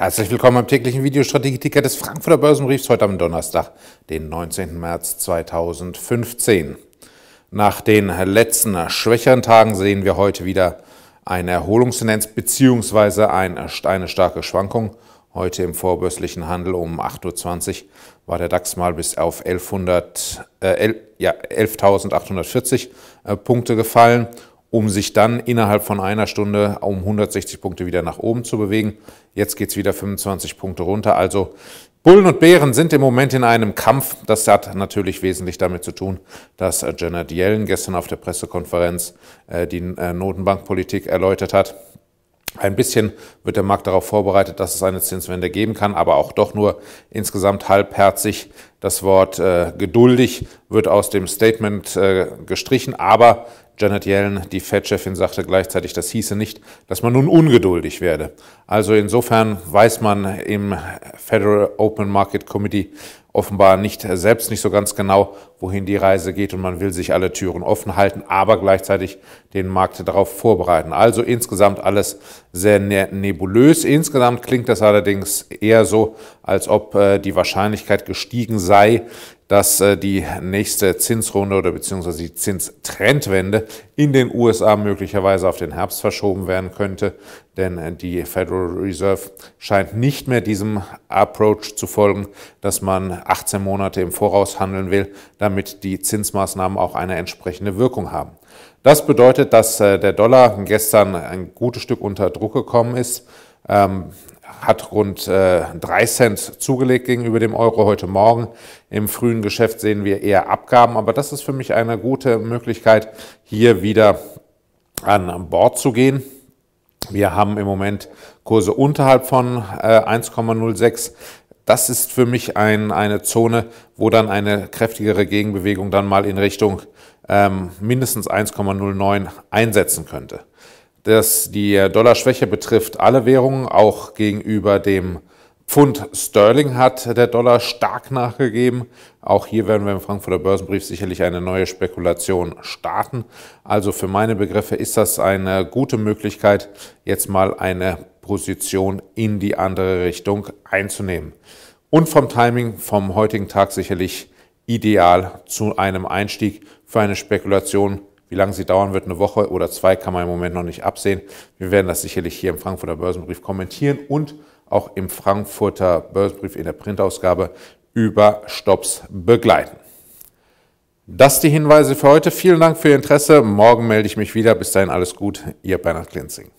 Herzlich willkommen am täglichen Videostrategie-Ticker des Frankfurter Börsenbriefs heute am Donnerstag, den 19. März 2015. Nach den letzten schwächeren Tagen sehen wir heute wieder eine Erholungstendenz bzw. eine starke Schwankung. Heute im vorbörslichen Handel um 8.20 Uhr war der DAX mal bis auf 11.840 äh, ja, 11 äh, Punkte gefallen um sich dann innerhalb von einer Stunde um 160 Punkte wieder nach oben zu bewegen. Jetzt geht's wieder 25 Punkte runter. Also Bullen und Bären sind im Moment in einem Kampf. Das hat natürlich wesentlich damit zu tun, dass äh, Janet Yellen gestern auf der Pressekonferenz äh, die äh, Notenbankpolitik erläutert hat. Ein bisschen wird der Markt darauf vorbereitet, dass es eine Zinswende geben kann, aber auch doch nur insgesamt halbherzig. Das Wort äh, geduldig wird aus dem Statement äh, gestrichen, aber Janet Yellen, die Fed-Chefin, sagte gleichzeitig, das hieße nicht, dass man nun ungeduldig werde. Also insofern weiß man im Federal Open Market Committee offenbar nicht äh, selbst nicht so ganz genau, wohin die Reise geht und man will sich alle Türen offen halten, aber gleichzeitig den Markt darauf vorbereiten. Also insgesamt alles sehr ne-, nebulös. Insgesamt klingt das allerdings eher so, als ob äh, die Wahrscheinlichkeit gestiegen sei, dass äh, die nächste Zinsrunde oder beziehungsweise die Zinstrendwende in den USA möglicherweise auf den Herbst verschoben werden könnte. Denn äh, die Federal Reserve scheint nicht mehr diesem Approach zu folgen, dass man 18 Monate im Voraus handeln will, damit die Zinsmaßnahmen auch eine entsprechende Wirkung haben. Das bedeutet, dass äh, der Dollar gestern ein gutes Stück unter Druck gekommen ist. Ähm, hat rund äh, 3 Cent zugelegt gegenüber dem Euro heute Morgen. Im frühen Geschäft sehen wir eher Abgaben, aber das ist für mich eine gute Möglichkeit, hier wieder an Bord zu gehen. Wir haben im Moment Kurse unterhalb von äh, 1,06. Das ist für mich ein, eine Zone, wo dann eine kräftigere Gegenbewegung dann mal in Richtung ähm, mindestens 1,09 einsetzen könnte das die Dollarschwäche betrifft alle Währungen, auch gegenüber dem Pfund Sterling hat der Dollar stark nachgegeben. Auch hier werden wir im Frankfurter Börsenbrief sicherlich eine neue Spekulation starten. Also für meine Begriffe ist das eine gute Möglichkeit, jetzt mal eine Position in die andere Richtung einzunehmen. Und vom Timing vom heutigen Tag sicherlich ideal zu einem Einstieg für eine Spekulation wie lange sie dauern wird, eine Woche oder zwei, kann man im Moment noch nicht absehen. Wir werden das sicherlich hier im Frankfurter Börsenbrief kommentieren und auch im Frankfurter Börsenbrief in der Printausgabe über Stops begleiten. Das die Hinweise für heute. Vielen Dank für Ihr Interesse. Morgen melde ich mich wieder. Bis dahin alles gut. Ihr Bernhard Klinzing.